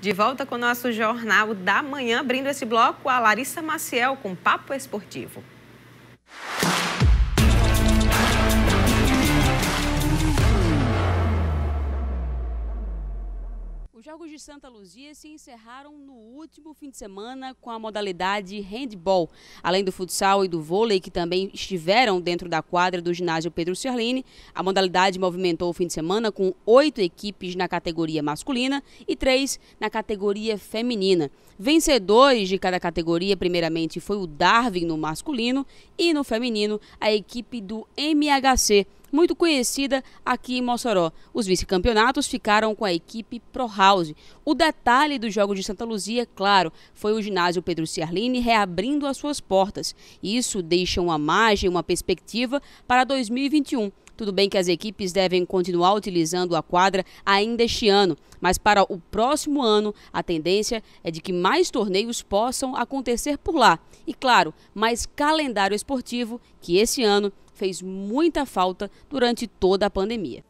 De volta com o nosso Jornal da Manhã, abrindo esse bloco, a Larissa Maciel com Papo Esportivo. Os Jogos de Santa Luzia se encerraram no último fim de semana com a modalidade handball. Além do futsal e do vôlei, que também estiveram dentro da quadra do ginásio Pedro Cerlini, a modalidade movimentou o fim de semana com oito equipes na categoria masculina e três na categoria feminina. Vencedores de cada categoria, primeiramente, foi o Darwin no masculino e no feminino, a equipe do MHC muito conhecida aqui em Mossoró. Os vice-campeonatos ficaram com a equipe Pro House. O detalhe do jogo de Santa Luzia, claro, foi o ginásio Pedro Ciarline reabrindo as suas portas. Isso deixa uma margem, uma perspectiva para 2021. Tudo bem que as equipes devem continuar utilizando a quadra ainda este ano, mas para o próximo ano a tendência é de que mais torneios possam acontecer por lá. E claro, mais calendário esportivo que esse ano fez muita falta durante toda a pandemia.